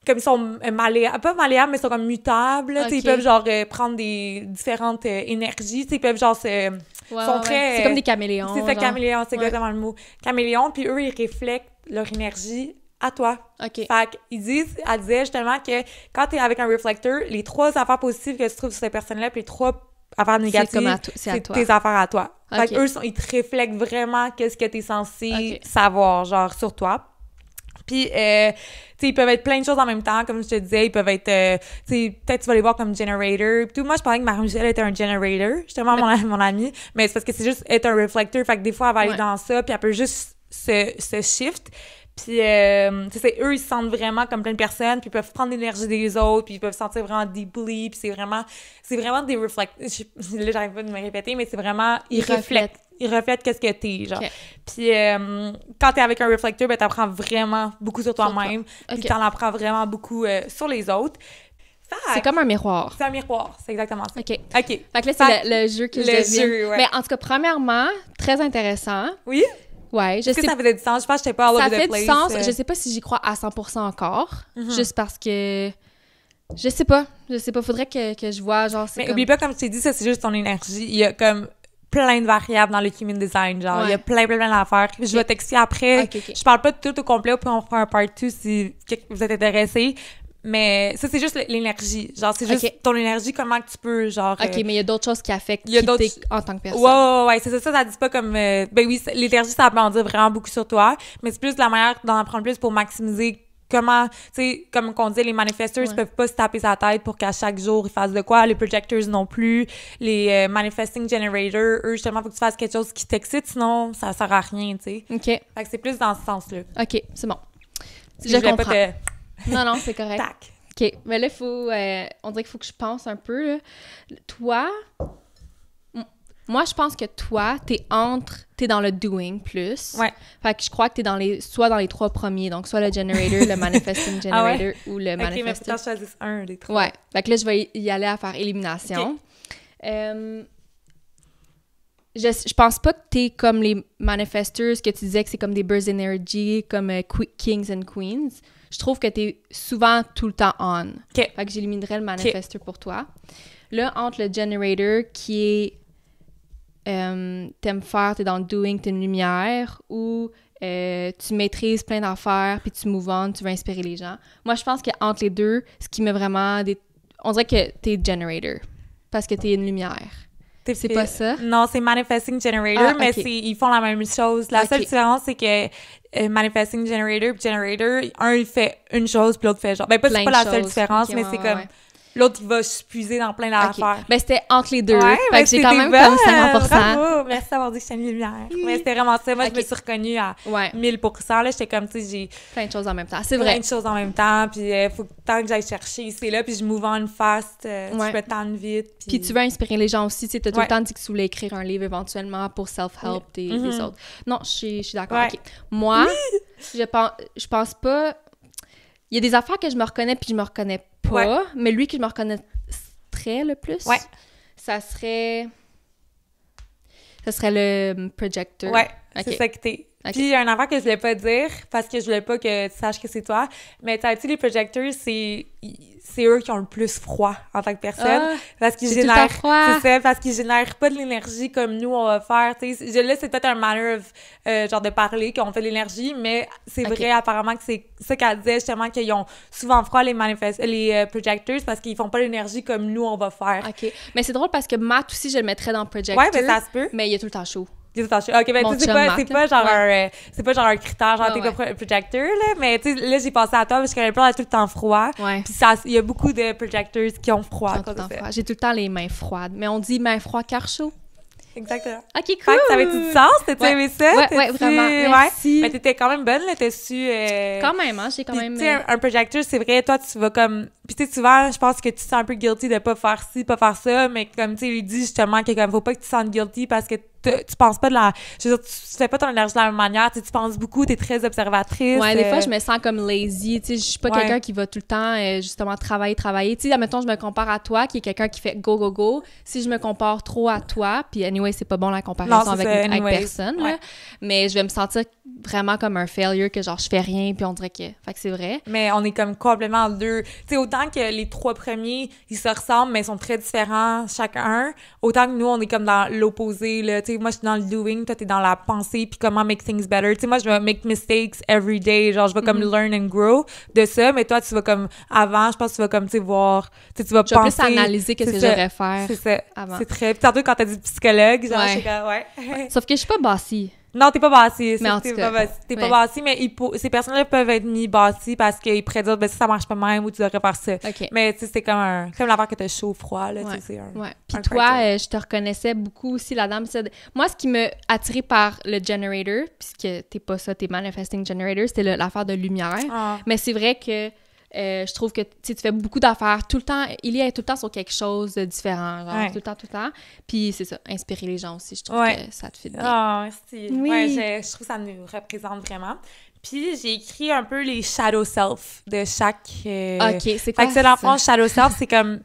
Comme ils sont malléables, pas maléables, mais ils sont comme mutables. Ils peuvent genre euh, prendre des différentes euh, énergies. Ils peuvent genre se. sont C'est comme des caméléons. C'est ça, caméléons, c'est exactement le mot. Caméléons, puis eux, ils reflètent leur énergie à toi. OK. Fait qu'ils disent, elle disait justement que quand tu es avec un reflecteur, les trois affaires positives que tu trouves sur cette personne-là, puis les trois affaires négatives, c'est tes affaires à toi. Fait eux, ils te reflètent vraiment qu'est-ce que t'es censé savoir, genre, sur toi. Puis, euh, tu sais, ils peuvent être plein de choses en même temps, comme je te disais. Ils peuvent être, euh, tu sais, peut-être tu vas les voir comme generator. tout, moi, je pensais que Marie-Michel était un generator, justement, mon, mon amie. Mais c'est parce que c'est juste être un reflecteur. Fait que des fois, elle va aller dans ça, puis elle peut juste se, se shift. Puis, c'est euh, eux, ils se sentent vraiment comme plein de personnes, puis ils peuvent prendre l'énergie des autres, puis ils peuvent sentir vraiment deeply, puis c'est vraiment, c'est vraiment des reflect... Là, j'arrive pas de me répéter, mais c'est vraiment, ils, reflètent. Ils reflètent qu'est-ce que t'es, genre. Puis, quand euh, quand t'es avec un reflector », ben, t'apprends vraiment beaucoup sur toi-même, tu puis t'en apprends vraiment beaucoup euh, sur les autres. C'est comme un miroir. C'est un miroir, c'est exactement ça. OK. OK. Fait que là, c'est le, jeu qui le jeu, Mais en tout cas, premièrement, très intéressant. Oui. Ouais, je Est-ce sais... que ça faisait du sens? Je pense que j'étais pas à Ça fait du sens. Euh. Je sais pas si j'y crois à 100% encore, mm-hmm. juste parce que... Je sais pas. Je sais pas. Faudrait que, que je vois, genre... Mais comme... oublie pas, comme tu t'es dit, ça, c'est juste ton énergie. Il y a comme plein de variables dans le human design, genre, il y a plein, plein, plein d'affaires. Je vais texter après. Okay, okay. Je parle pas de tout au complet, puis on fera un part 2 si vous êtes intéressés mais ça, c'est juste l'énergie. Genre, c'est juste ton énergie, comment tu peux, genre. OK, euh, mais il y a d'autres choses qui affectent y a en tant que personne. Ouais, ouais, ouais. C'est ça, ça, dit pas comme. Euh, ben oui, l'énergie, ça peut en dire vraiment beaucoup sur toi, mais c'est plus la manière d'en prendre plus pour maximiser comment, tu sais, comme on dit, les manifesteurs ne peuvent pas se taper sa tête pour qu'à chaque jour, ils fassent de quoi. Les projectors non plus. Les euh, manifesting generators, eux, justement, faut que tu fasses quelque chose qui t'excite, sinon, ça sert à rien, tu sais. OK. Fait que c'est plus dans ce sens-là. OK, c'est bon. Je, comprends. Non, non, c'est correct. Tac. OK. Mais là, faut, euh, on dirait qu'il faut que je pense un peu. Toi, moi, je pense que toi, t'es entre, t'es dans le doing plus. Ouais. Fait que je crois que t'es dans les, soit dans les trois premiers, donc soit le generator, le manifesting ah generator ou le okay, manifesting. Ok, mais choisir un des trois. Ouais. Fait que là, je vais y aller à faire élimination. Euh, je, je pense pas que t'es comme les manifesters » que tu disais que c'est comme des birds energy, comme euh, Kings and Queens je trouve que tu es souvent tout le temps on. Fait que j'éliminerais le manifesteur pour toi. Là, entre le generator qui est euh, t'aimes faire, t'es dans le doing, t'es une lumière, ou euh, tu maîtrises plein d'affaires, puis tu move on, tu veux inspirer les gens. Moi, je pense qu'entre les deux, ce qui met vraiment des... On dirait que t'es generator, parce que t'es une lumière. C'est pas ça? Non, c'est Manifesting Generator, ah, mais ils font la même chose. La seule différence, c'est que euh, Manifesting Generator Generator, un, fait une chose, puis l'autre fait genre... Ben, pas, c'est pas la seule différence, mais c'est comme l'autre, il va se puiser dans plein d'affaires. Ben, c'était entre les deux. Ouais, fait ben, que j'ai quand même comme 50 Bravo, merci d'avoir dit que j'étais une lumière. Mais c'était vraiment ça. Moi, je me suis reconnue à ouais. 1000 là. J'étais comme, tu sais, j'ai. Plein de choses en même temps. C'est vrai. Plein de choses en même temps. Puis, il euh, faut tant que j'aille chercher c'est là. Puis, je move on fast. Euh, ouais. Je peux tendre vite. Puis... puis... tu veux inspirer les gens aussi. Tu sais, as tout le temps dit que tu voulais écrire un livre éventuellement pour self-help des, mm-hmm. autres. Non, je suis d'accord. Moi, je, pense, je pense pas. Il y a des affaires que je me reconnais puis je me reconnais mais lui qui me reconnaîtrait le plus, ça serait. Ça serait le projecteur. Ouais. C'est ça que t'es. Puis, un avant que je voulais pas dire, parce que je voulais pas que tu saches que c'est toi, mais tu sais, les projecteurs, c'est, eux qui ont le plus froid en tant que personne. Ah, parce qu'ils génèrent. C'est ça, parce qu'ils génèrent pas de l'énergie comme nous, on va faire. Tu sais, là, c'est peut-être un manner euh, genre de parler qu'on fait de l'énergie, mais c'est vrai, apparemment, que c'est ça qu'elle disait, justement, qu'ils ont souvent froid, les projecteurs, les euh, projecteurs parce qu'ils font pas l'énergie comme nous, on va faire. OK. Mais c'est drôle parce que Matt aussi, je le mettrais dans ben, projecteur Ouais, mais Mais il est tout le temps chaud. Ok, ben tu sais, c'est pas, genre un, c'est pas genre un critère, genre ouais, t'es ouais. projecteur, là, mais tu sais, là, j'ai pensé à toi parce que j'ai plein d'être tout le temps froid. Puis ça, il y a beaucoup de projecteurs qui ont froid. J'ai tout le temps les mains froides. Mais on dit mains froides car chaud. Exactement. OK, cool. Fait que ça avait du sens, t'as-tu aimé ça? Ouais, ouais, vraiment. Merci. Mais t'étais quand même bonne, là, t'as su. Euh... Quand même, hein, j'ai quand même. Tu sais, euh, un projecteur, c'est vrai, toi, tu vas comme puis tu sais, souvent, je pense que tu te sens un peu guilty de pas faire ci, pas faire ça, mais comme tu sais, lui dit justement que comme faut pas que tu te sentes guilty parce que tu tu penses pas de la. Je veux dire, tu fais pas ton énergie de la même manière. Tu, penses beaucoup, tu es très observatrice. Ouais, des fois, euh, je me sens comme lazy. Tu sais, je suis pas quelqu'un qui va tout le temps, euh, justement, travailler, travailler. Tu sais, admettons, je me compare à toi, qui est quelqu'un qui fait go, go, go. Si je me compare trop à toi, puis anyway, c'est pas bon la comparaison avec, avec personne, mais je vais me sentir vraiment comme un failure, que genre, je fais rien, puis on dirait que. Fait que c'est vrai. Mais on est comme complètement deux. Tu sais, au autant que les trois premiers, ils se ressemblent, mais ils sont très différents chacun, autant que nous, on est comme dans l'opposé, là. Tu sais, moi, je suis dans le doing, toi, t'es dans la pensée, puis comment make things better. Tu sais, moi, je vais make mistakes every day, genre, je vais comme mm-hmm. learn and grow de ça, mais toi, tu vas comme, avant, je pense que tu vas comme, tu sais, voir, tu sais, tu vas je vais plus analyser qu'est-ce que j'aurais faire. C'est C'est très. Surtout quand t'as dit psychologue, genre, ouais. je Sauf que je suis pas bassie. Non, t'es pas bassiste. Mais t'es pas, T'es pas mais ces personnes-là peuvent être mis bassi parce qu'ils prédisent ben, ça marche pas même ou tu devrais faire ça. Mais tu sais, c'est comme, un, comme l'affaire que t'as chaud froid. Là, Puis toi, euh, je te reconnaissais beaucoup aussi la dame. Moi, ce qui m'a attiré par le generator, puisque t'es pas ça, t'es manifesting generator, c'était l'affaire de lumière. Ah. Mais c'est vrai que euh, je trouve que tu fais beaucoup d'affaires tout le temps. Il y a tout le temps sur quelque chose de différent, genre, tout le temps, tout le temps. Puis c'est ça, inspirer les gens aussi, je trouve que ça te fait bien. Ah, oui. je, trouve que ça nous représente vraiment. Puis j'ai écrit un peu les shadow self de chaque. Euh, ok, c'est quoi? Fait que shadow self, c'est comme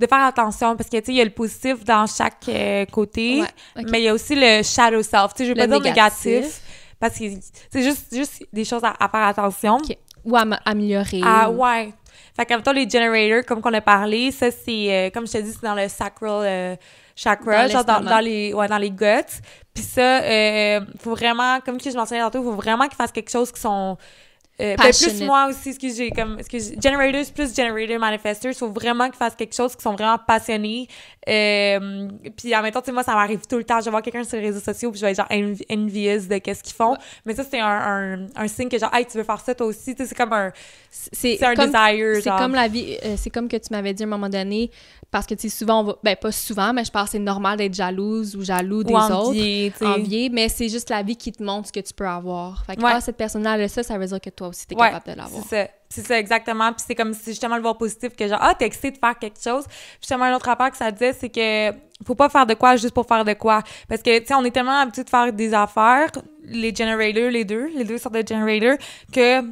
de faire attention parce que tu sais il y a le positif dans chaque euh, côté mais il y a aussi le shadow self tu sais je veux pas dire négatif, parce que c'est juste juste des choses à, faire attention ou améliorer. Ah, ouais. Fait que, temps, les generators, comme qu'on a parlé, ça, c'est, euh, comme je te dis, c'est dans le sacral euh, chakra, dans genre dans, les, ouais, dans les guts. Puis ça, euh, faut vraiment, comme je mentionnais tantôt, faut vraiment qu'ils fassent quelque chose qui sont euh, ben, plus moi aussi, ce que j'ai comme, ce que generators plus generator manifestors, il faut vraiment qu'ils fassent quelque chose, qui sont vraiment passionnés. Euh, puis en même temps, tu sais, moi, ça m'arrive tout le temps. Je vais voir quelqu'un sur les réseaux sociaux, puis je vais être genre de qu'est-ce qu'ils font. Mais ça, c'est un, un, signe que genre, hey, tu veux faire ça toi aussi. Tu sais, c'est comme un, c'est un comme, desire. C'est comme la vie, euh, c'est comme que tu m'avais dit à un moment donné, parce que tu sais, souvent, ben pas souvent, mais je pense que c'est normal d'être jalouse ou jaloux des autres, envier, mais c'est juste la vie qui te montre ce que tu peux avoir. Fait que, ah, cette personne-là, ça, ça veut dire que toi c'est ça. C'est exactement. Puis c'est comme si justement le voir positif, que genre, ah, t'es excité de faire quelque chose. Puis justement, l'autre rapport que ça disait, c'est que faut pas faire de quoi juste pour faire de quoi. Parce que, tu sais, on est tellement habitué de faire des affaires, les generators, les deux, les deux sortes de generators, que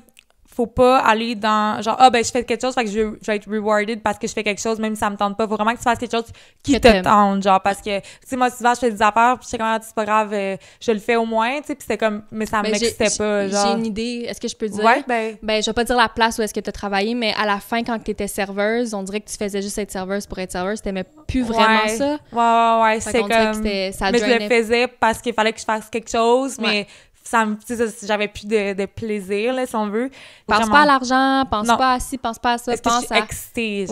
faut pas aller dans genre ah ben je fais quelque chose fait que je, vais être rewarded parce que je fais quelque chose même si ça me tente pas faut vraiment que tu fasses quelque chose qui te tente genre parce que tu sais moi souvent je fais des affaires puis je sais ah, c'est pas grave euh, je le fais au moins tu sais puis c'est comme mais ça ben, me pas genre j'ai une idée est-ce que je peux dire ouais, ben... ben je vais pas dire la place où est-ce que tu as travaillé mais à la fin quand tu étais serveuse on dirait que tu faisais juste être serveuse pour être serveuse t'aimais plus vraiment ça ouais ouais ouais c'est comme mais je le faisais parce qu'il fallait que je fasse quelque chose mais ça me j'avais plus de, plaisir là si on veut pense pas à l'argent pense pas à ci pense pas à ça pense je suis à... excitée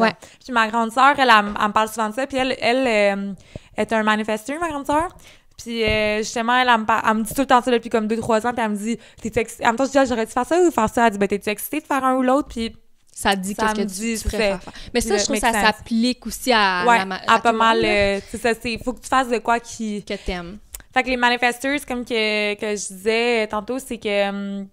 puis ma grande sœur elle, elle, me parle souvent de ça puis elle elle euh, est un manifesteur ma grande sœur puis euh, justement elle, me, dit tout le temps ça depuis comme 2-3 ans puis elle me dit t'es excitée en même temps je dis ah, j'aurais dû faire ça ou faire ça elle dit ben t'es excitée de faire un ou l'autre puis ça dit qu'est-ce que tu, préfères Mais ça, je trouve que ça s'applique aussi à, pas mal. Euh, c'est ça, c'est faut que tu fasses de quoi qui que t'aimes. Fait que les manifesteurs, comme que, je disais tantôt, c'est que hum,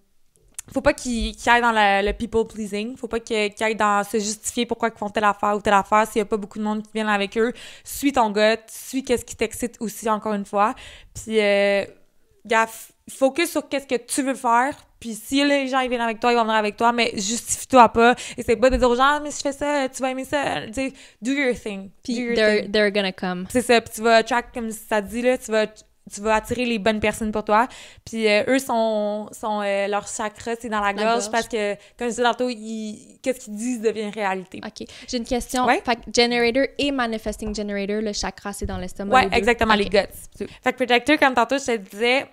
faut pas qu'ils aillent dans le people pleasing, faut pas qu'ils aillent dans se justifier pourquoi ils font telle affaire ou telle affaire s'il y a pas beaucoup de monde qui vient avec eux. Suis ton gut, suis qu'est-ce qui t'excite aussi encore une fois. Puis euh, gaffe, focus sur qu'est-ce que tu veux faire. Puis si les gens ils viennent avec toi, ils vont venir avec toi, mais justifie-toi pas. Et c'est pas de dire aux gens, mais si je fais ça, tu vas aimer ça. Tu do your thing. they're, gonna come. C'est ça. Puis tu vas attract, comme ça dit, là, tu vas tu vas attirer les bonnes personnes pour toi. Puis euh, eux, sont, sont euh, leur chakra, c'est dans la, gorge, parce que, comme je disais tantôt, qu'est-ce qu'ils disent devient réalité. OK. J'ai une question. Fait que Generator et Manifesting Generator, le chakra, c'est dans l'estomac. Oui, exactement, les guts. Fait que protector », comme tantôt, je te disais,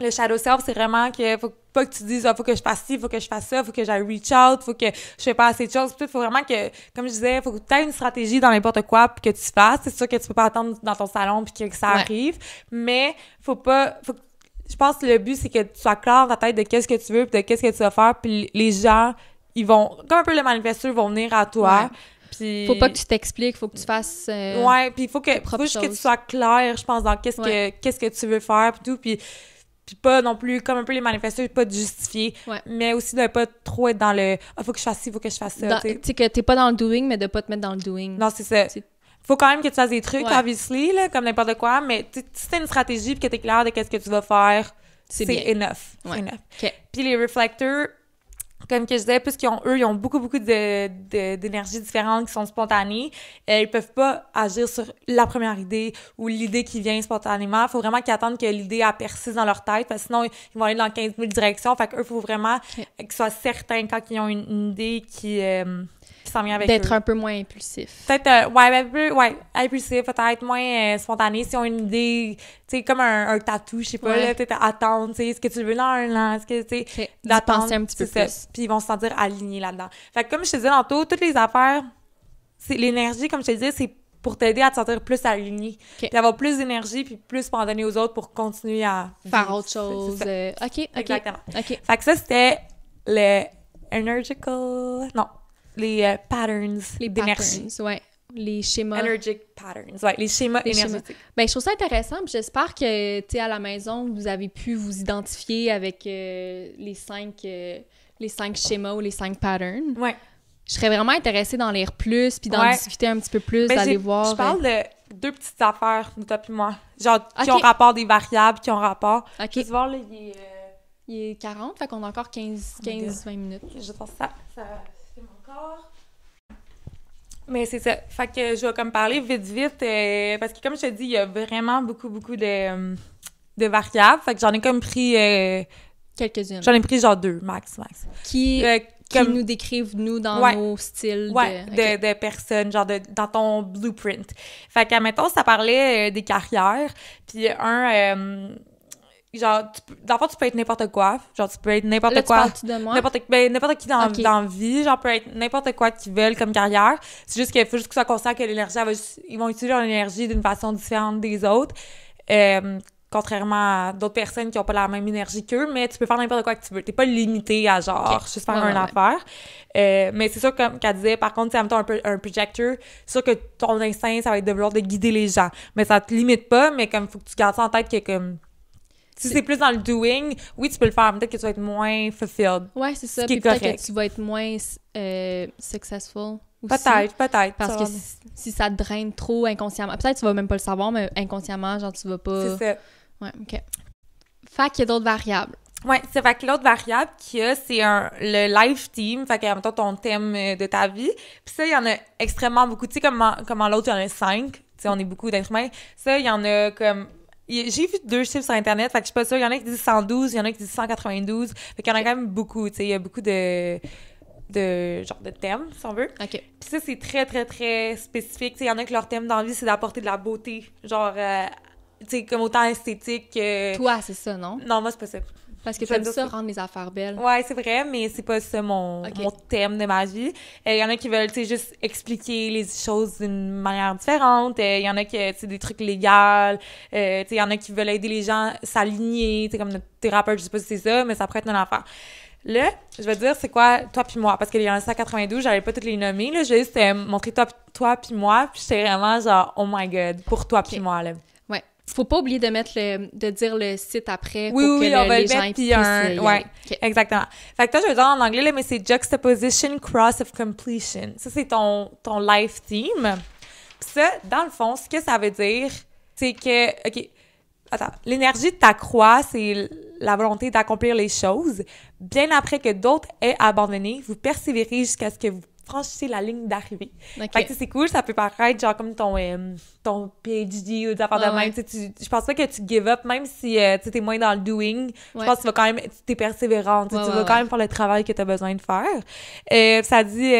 le shadow self, c'est vraiment que faut pas que tu dises, ah, faut que je fasse ci, faut que je fasse ça, faut que j'aille reach out, faut que je fais pas assez de choses. Il faut vraiment que, comme je disais, il faut que tu aies une stratégie dans n'importe quoi que tu fasses. C'est sûr que tu peux pas attendre dans ton salon puis que ça arrive. Mais faut pas, faut je pense que le but, c'est que tu sois clair dans ta tête de qu'est-ce que tu veux puis de qu'est-ce que tu vas faire puis les gens, ils vont, comme un peu le manifesteur, vont venir à toi. Il Faut pas que tu t'expliques, faut que tu fasses. Oui, ouais, puis faut que, faut que tu sois clair, je pense, dans qu'est-ce que, quest que tu veux faire puis tout. Puis puis pas non plus, comme un peu les manifestants, pas de justifier, mais aussi de pas trop être dans le « Ah, faut que je fasse ci, faut que je fasse ça », tu sais. que t'es pas dans le « doing », mais de pas te mettre dans le « doing ». Non, c'est ça. Faut quand même que tu fasses des trucs, obviously, là, comme n'importe quoi, mais si t'as une stratégie puis que t'es clair de qu'est-ce que tu vas faire, c'est enough. Ouais. enough. Okay. Puis les reflecteurs comme que je disais, ont eux ils ont beaucoup, beaucoup d'énergies différentes qui sont spontanées, et euh, ils peuvent pas agir sur la première idée ou l'idée qui vient spontanément. Faut vraiment qu'ils attendent que l'idée persiste dans leur tête, parce que sinon, ils vont aller dans 15 000 directions. Fait qu'eux, faut vraiment qu'ils soient certains quand ils ont une, idée qui, euh, D'être un peu moins impulsif. Peut-être, euh, ouais, ben, peu, ouais, impulsif, peut-être moins euh, spontané. Si on a une idée, tu sais, comme un, tatou, je sais pas, tu là, peut attendre, tu sais, ce que tu veux dans un an, ce que, tu sais, d'attendre. un petit peu plus. Puis ils vont se sentir alignés là-dedans. Fait que comme je te disais tantôt, toutes les affaires, c'est l'énergie, comme je te disais, c'est pour t'aider à te sentir plus aligné, d'avoir plus d'énergie, puis plus spontané aux autres pour continuer à faire autre chose. Euh, ok, ok, exactement. Ok. Fait que ça c'était le energical, non, les euh, patterns d'énergie. Ouais. Les schémas. — patterns. Ouais, les schémas les énergétiques. Ben, je trouve ça intéressant. J'espère que, tu à la maison, vous avez pu vous identifier avec euh, les, cinq, euh, les cinq schémas ou les cinq patterns. Ouais. Je serais vraiment intéressée d'en lire plus, puis d'en discuter un petit peu plus, ben, d'aller voir. Je parle de deux petites affaires, toi puis moi. Genre, qui ont rapport des variables, qui ont rapport. OK. Tu voir, là, il est... Il est 40, fait qu'on a encore 15, 15 20 minutes. Je pense que ça, mais c'est ça. Fait que je vais comme parler vite, vite, euh, parce que comme je te dis, il y a vraiment beaucoup, beaucoup de, euh, de variables. Fait que j'en ai comme pris... Euh, Quelques-unes. J'en ai pris genre deux, max, max. Qui... Qui nous décrivent, nous, dans nos styles de... de... personnes, genre de, dans ton blueprint. Fait que, admettons, ça parlait des carrières, puis un genre tu, dans le fond tu peux être n'importe quoi genre tu peux être n'importe quoi n'importe ben, n'importe qui dans, okay. dans vie genre peux être n'importe quoi qu'ils veulent comme carrière c'est juste qu'il faut juste que ça conscient que l'énergie ils vont utiliser l'énergie d'une façon différente des autres euh, contrairement à d'autres personnes qui n'ont pas la même énergie qu'eux mais tu peux faire n'importe quoi que tu veux Tu n'es pas limité à genre juste faire ouais, un affaire euh, mais c'est sûr comme qu'elle disait par contre si tu un, un projecteur c'est sûr que ton instinct ça va être de vouloir de guider les gens mais ça ne te limite pas mais comme faut que tu gardes ça en tête que comme si c'est plus dans le doing, oui, tu peux le faire, peut-être que tu vas être moins fulfilled. Oui, c'est ça. peut-être que tu vas être moins euh, successful. Peut-être, peut-être. Parce que si, ça te draine trop inconsciemment, peut-être tu vas même pas le savoir, mais inconsciemment, genre, tu vas pas. C'est ça. Ouais, OK. Fait qu'il y a d'autres variables. Oui, c'est fait que l'autre variable qu'il y a, c'est le live team, fait un temps ton thème euh, de ta vie. Puis ça, il y en a extrêmement beaucoup. Tu sais, comme en, l'autre, il y en a cinq. Tu sais, on est beaucoup d'êtres Ça, il y en a comme j'ai vu deux chiffres sur Internet, fait que je suis pas sûre. Il y en a qui disent 112, il y en a qui disent 192. Fait qu'il y en a quand même beaucoup, tu sais. Il y a beaucoup de de genre de thèmes, si on veut. OK. Puis ça, c'est très, très, très spécifique. Il y en a qui leur thème d'envie, c'est d'apporter de la beauté, genre, euh, tu sais, comme autant esthétique que... Toi, c'est ça, non? Non, moi, c'est pas ça. Parce que ça ça rendre les affaires belles. Ouais, c'est vrai, mais c'est pas ça mon, mon, thème de ma vie. Il euh, y en a qui veulent, tu sais, juste expliquer les choses d'une manière différente. Il euh, y en a qui, tu sais, des trucs légaux. Euh, tu sais, il y en a qui veulent aider les gens s'aligner. Tu sais, comme notre thérapeute, je sais pas si c'est ça, mais ça pourrait être une affaire. Là, je vais te dire c'est quoi toi puis moi parce qu'il y en a 192, j'allais pas toutes les nommer là, je vais juste montrer toi toi puis moi, puis j'étais vraiment genre oh my god, pour toi puis moi là faut pas oublier de mettre le, de dire le site après oui, pour oui, que on va les le mettre, puis un, ouais, exactement. Fait que toi, je veux dire en anglais, mais c'est Juxtaposition Cross of Completion. Ça, c'est ton, ton life theme. Puis ça, dans le fond, ce que ça veut dire, c'est que, OK, attends, l'énergie de ta croix, c'est la volonté d'accomplir les choses. Bien après que d'autres aient abandonné, vous persévérez jusqu'à ce que vous franchissez la ligne d'arrivée. que c'est cool, ça peut paraître genre comme ton, euh, ton PhD ou des affaires de même. Tu, je pense pas que tu give up, même si euh, tu es moins dans le doing. Je pense que tu vas quand même, tu es persévérante, tu vas quand même faire le travail que tu as besoin de faire. Euh, ça dit.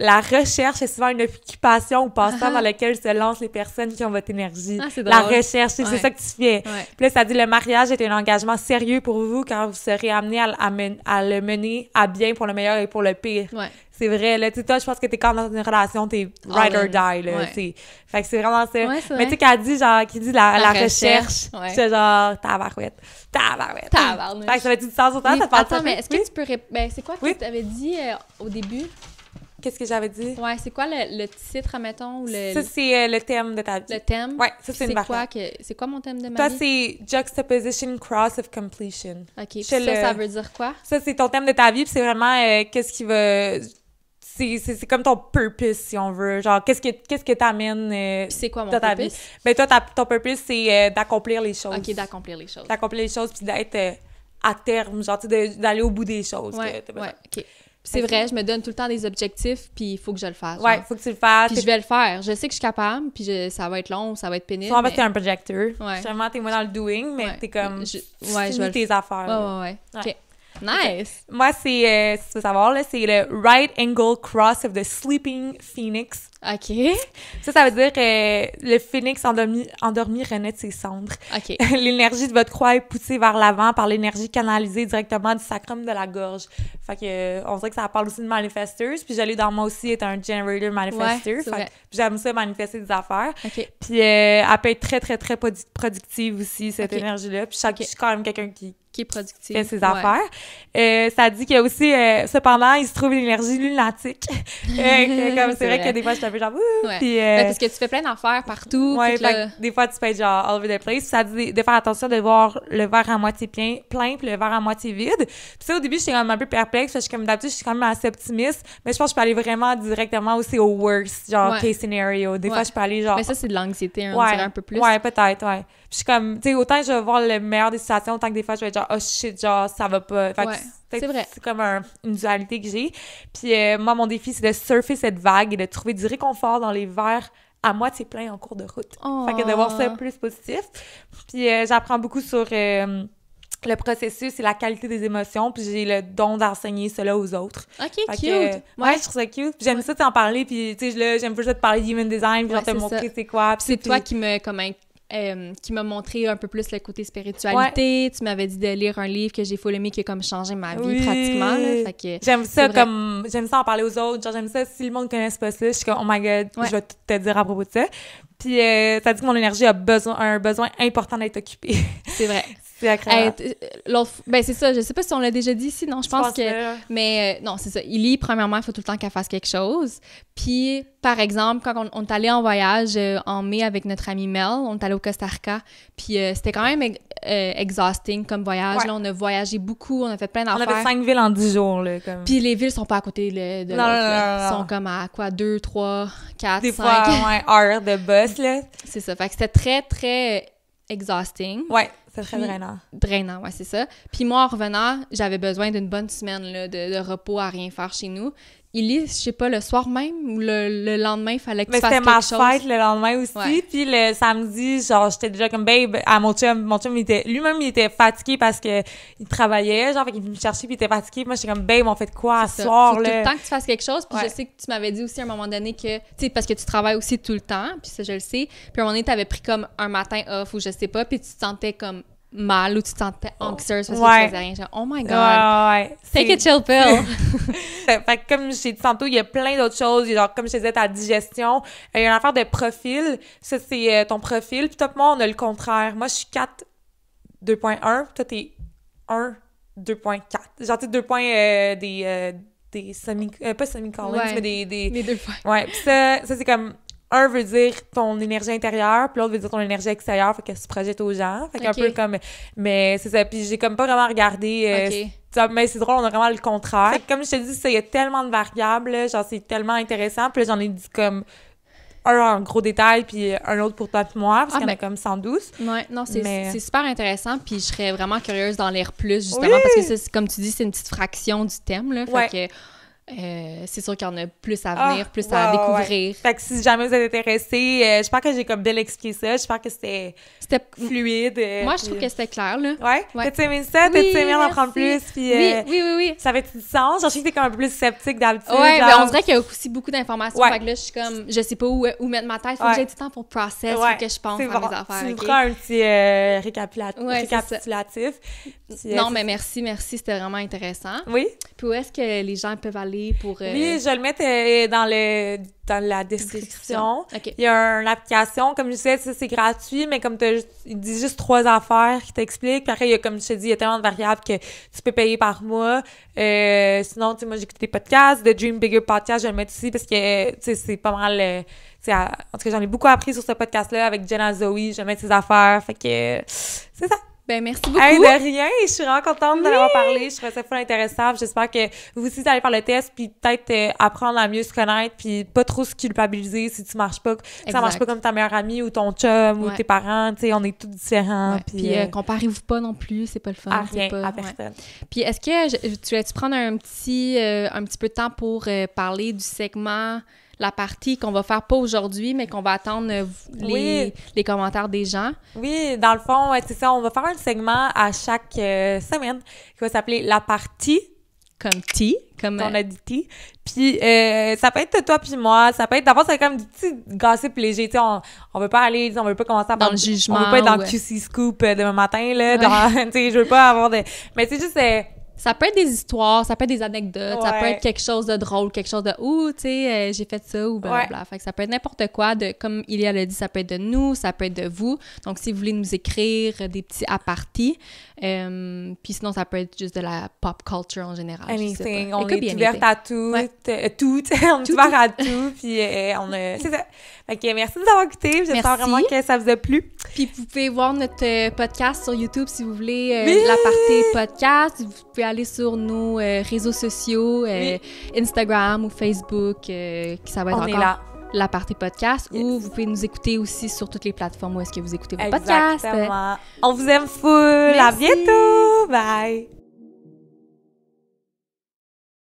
la recherche est souvent une occupation ou passe-temps dans laquelle se lancent les personnes qui ont votre énergie. Ah, la recherche, c'est ça que tu fais. Puis là, ça dit le mariage est un engagement sérieux pour vous quand vous serez amené à, le mener à bien pour le meilleur et pour le pire c'est vrai, là, tu toi, je pense que t'es quand dans une relation, t'es ah, ride or die, là, ouais. Fait que c'est vraiment ça. Ouais, mais tu sais, qu'elle dit, genre, qui dit la, la, la recherche, c'est genre, tabarouette, tabarouette. Tabarouette. Fait que ça avait du sens autant, ça parle Attends, mais est-ce que tu peux. Ré... Ben, c'est quoi que oui? tu avais dit euh, au début? Qu'est-ce que j'avais dit? Ouais, c'est quoi le, titre, admettons? Ou le... Ça, c'est euh, le thème de ta vie. Le thème? Ouais, ça, c'est une quoi que C'est quoi mon thème de ma vie? Toi, c'est Juxtaposition Cross of Completion. OK, ça, ça veut dire quoi? Ça, c'est ton thème de ta vie, puis c'est vraiment euh, qu'est-ce qui va c'est comme ton purpose, si on veut. Genre, qu'est-ce que qu'est-ce que t'amènes euh, C'est quoi mon purpose? Ta vie? Ben toi, ton purpose, c'est euh, d'accomplir les choses. OK, d'accomplir les choses. D'accomplir les choses, puis d'être euh, à terme, genre, tu d'aller au bout des choses. Ouais, ouais, OK. C'est vrai, je me donne tout le temps des objectifs, puis il faut que je le fasse. Ouais, il faut que tu le fasses. Puis je vais le faire. Je sais que je suis capable, puis ça va être long, ça va être pénible. Soit, mais... en fait, t'es un projecteur. Ouais. Justement, t'es moins dans le doing, mais t'es comme... Je... Ouais, je vais tes affaires. Ouais, ouais, ouais. Nice. Moi, c'est, euh, si tu veux savoir, là, c'est le Right Angle Cross of the Sleeping Phoenix. OK. Ça, ça veut dire euh, le phénix endormi, endormi renaît de ses cendres. OK. l'énergie de votre croix est poussée vers l'avant par l'énergie canalisée directement du sacrum de la gorge. Fait que, euh, on dirait que ça parle aussi de manifesteuse Puis j'allais dans moi aussi être un generator manifesteur. Ouais, j'aime ça manifester des affaires. OK. Puis elle peut être très, très, très productive aussi, cette énergie-là. Puis je suis quand même quelqu'un qui, qui est productif Fait ses affaires. Euh, ça dit qu'il y a aussi, euh, cependant, il se trouve une énergie lunatique. Euh, comme c'est vrai, que des fois, je suis un peu genre, puis, ben, parce que tu fais plein d'affaires partout. Ouais, des fois, tu peux être genre all over the place. Ça dit de faire attention de voir le verre à moitié plein, plein puis le verre à moitié vide. Puis ça, au début, j'étais même un peu perplexe parce que comme d'habitude, je suis quand même assez optimiste. Mais je pense que je peux aller vraiment directement aussi au worst, genre case scenario. Des fois, je peux aller genre. Mais ça, c'est de l'anxiété, hein, on dirait un peu plus. Ouais, peut-être, ouais je suis comme, tu autant je vais voir le meilleur des situations, autant que des fois, je vais être genre, oh shit, genre, ça va pas. Fait c'est comme une dualité que j'ai. Puis euh, moi, mon défi, c'est de surfer cette vague et de trouver du réconfort dans les verres à moi moitié plein en cours de route. Fait que de voir ça oh. plus positif. Puis euh, j'apprends beaucoup sur euh, le processus et la qualité des émotions, puis j'ai le don d'enseigner cela aux autres. Ah, OK, cute! Que, ouais, je trouve ça cute. J'aime ça t'en parler, puis tu sais, j'aime plus ça te parler d'human design, puis te montrer c'est quoi. c'est toi qui me, comme, euh, qui m'a montré un peu plus le côté spiritualité. Tu m'avais dit de lire un livre que j'ai foulé, mais qui a comme changé ma vie pratiquement. j'aime ça comme j'aime ça en parler aux autres. j'aime ça si le monde ce pas ça, je suis comme oh my god, je vais tout te dire à propos de ça. Puis euh, ça dit que mon énergie a besoin un besoin important d'être occupée. C'est vrai. C'est euh, ben c'est ça, je sais pas si on l'a déjà dit ici, non, je, pense, que... Mais euh, non, c'est ça. Il lit, premièrement, il faut tout le temps qu'elle fasse quelque chose. Puis, par exemple, quand on, est allé en voyage euh, en mai avec notre amie Mel, on est allé au Costa Rica, puis c'était quand même exhausting comme voyage. Là, on a voyagé beaucoup, on a fait plein d'affaires. On avait cinq villes en dix jours, là. Puis les villes sont pas à côté de l'autre, sont comme à, quoi, deux, trois, quatre, Des de bus, là. C'est ça, fait que c'était très, très exhausting. Ouais c'est très drainant. Drainant, oui, c'est ça. Puis moi, en revenant, j'avais besoin d'une bonne semaine de, de, repos à rien faire chez nous il lit, je sais pas, le soir même ou le, lendemain, il fallait que Mais c'était ma fête le lendemain aussi. Puis le samedi, genre, j'étais déjà comme babe à mon chum. Mon chum, il lui-même, il était fatigué parce que il travaillait, genre, fait qu'il me chercher, puis il était fatigué. Moi, j'étais comme babe, on fait quoi ce soir, Faut là? tout le temps que tu fasses quelque chose. Puis je sais que tu m'avais dit aussi à un moment donné que, tu sais, parce que tu travailles aussi tout le temps, puis ça, je le sais. Puis à un moment donné, t'avais pris comme un matin off ou je sais pas, puis tu te sentais comme mal ou tu te sentais oh. anxieuse parce que ouais. tu faisais rien. Genre, oh my god. Take a chill pill. fait que comme j'ai dit tantôt, il y a plein d'autres choses. Genre, comme je te disais, ta digestion. Euh, il y a une affaire de profil. Ça, c'est euh, ton profil. Puis toi, moi, on a le contraire. Moi, je suis 4, 2.1. Toi, t'es 1, 2.4. Genre, tu 2. Euh, des. Euh, des semi pas semi collins mais des des, deux points ouais puis ça c'est comme un veut dire ton énergie intérieure, puis l'autre veut dire ton énergie extérieure, fait que tu projettes aux gens. Fait qu'un peu comme. Mais c'est ça. Puis j'ai comme pas vraiment regardé. Euh, mais c'est drôle, on a vraiment le contraire. comme je te dis, il y a tellement de variables, genre c'est tellement intéressant. Puis là, j'en ai dit comme un en gros détail, puis un autre pour toi et moi, parce ah, qu'il y en a ben. comme 112. Ouais, non, euh, c'est super intéressant, puis je serais vraiment curieuse d'en lire plus, justement, parce que, comme tu dis, c'est une petite fraction du thème, là, fait que euh, c'est sûr qu'il y en a plus à ah, venir, plus à découvrir. Ouais. Fait que si jamais vous êtes intéressé, euh, je pense que j'ai comme bien expliqué ça. Je pense que c'était fluide. Euh, Moi, je trouve que c'était clair, là. Ouais? ouais. T'as-tu aimé ça? Oui, T'as-tu aimé d'en prendre plus? Puis, oui, euh, oui, oui, Ça fait du sens? J'ai je que t'es comme un peu plus sceptique d'habitude. Ouais, mais ben, on dirait qu'il y a aussi beaucoup d'informations. Fait que là, je suis comme, je sais pas où, où mettre ma tête. Faut que j'ai du temps pour process, faut que je pense à mes affaires. Tu okay? prends un petit récapitulatif. non, mais merci, merci. C'était vraiment intéressant. Oui? Puis où est-ce que les gens peuvent aller pour... Euh, oui, je le mettre euh, dans, le, dans la description. Il y a une application, comme je disais, c'est gratuit, mais comme as, il dit juste trois affaires qui t'expliquent. Puis après, il y a, comme je te dis, il y a tellement de variables que tu peux payer par mois. Euh, sinon, tu moi, j'écoute des podcasts. The Dream Bigger Podcast, je vais le mettre ici parce que, tu sais, c'est pas mal... en tout cas, j'en ai beaucoup appris sur ce podcast-là avec Jenna Zoe. Je vais ses affaires. Fait que... C'est ça. Ben, merci beaucoup. de rien. Je suis vraiment contente d'en avoir parlé. Je trouvais ça fou intéressant. J'espère que vous aussi, vous allez faire le test, puis peut-être euh, apprendre à mieux se connaître, puis pas trop se culpabiliser si tu marches pas, ça marche pas comme ta meilleure amie ou ton chum ou tes parents. Tu sais, on est tous différents. Puis, qu'on euh, euh, comparez-vous pas non plus. C'est pas le fun. À rien, à personne. Puis est-ce que tu vas-tu prendre un petit, un petit peu de temps pour parler du segment la partie qu'on va faire pas aujourd'hui, mais qu'on va attendre euh, les, les, commentaires des gens. Oui, dans le fond, c'est ça. On va faire un segment à chaque euh, semaine qui va s'appeler la partie. Comme T, comme on euh, a dit T. Puis ça peut être toi puis moi, ça peut être d'abord c'est comme du petit gossip léger, tu sais on, on veut pas aller, on veut pas commencer à dans le jugement, on veut pas être dans QC scoop demain matin là, tu sais je veux pas avoir de mais c'est juste ça peut être des histoires, ça peut être des anecdotes, ça peut être quelque chose de drôle, quelque chose de ouh, tu sais, euh, j'ai fait ça ou blablabla. Fait que ça peut être n'importe quoi, de, comme Ilia l'a dit, ça peut être de nous, ça peut être de vous. Donc, si vous voulez nous écrire des petits apartis, euh, puis sinon, ça peut être juste de la pop culture en général. On est ouverte à tout, euh, on est ouverte à tout. Puis euh, on merci de nous avoir J'espère vraiment que ça vous a plu. Puis vous pouvez voir notre podcast sur YouTube si vous voulez, la partie podcast. Vous pouvez aller sur nos réseaux sociaux, Instagram ou Facebook. ça va être là la partie podcast où vous pouvez nous écouter aussi sur toutes les plateformes où est-ce que vous écoutez vos Exactement. podcasts. On vous aime full. Merci. À bientôt. Bye.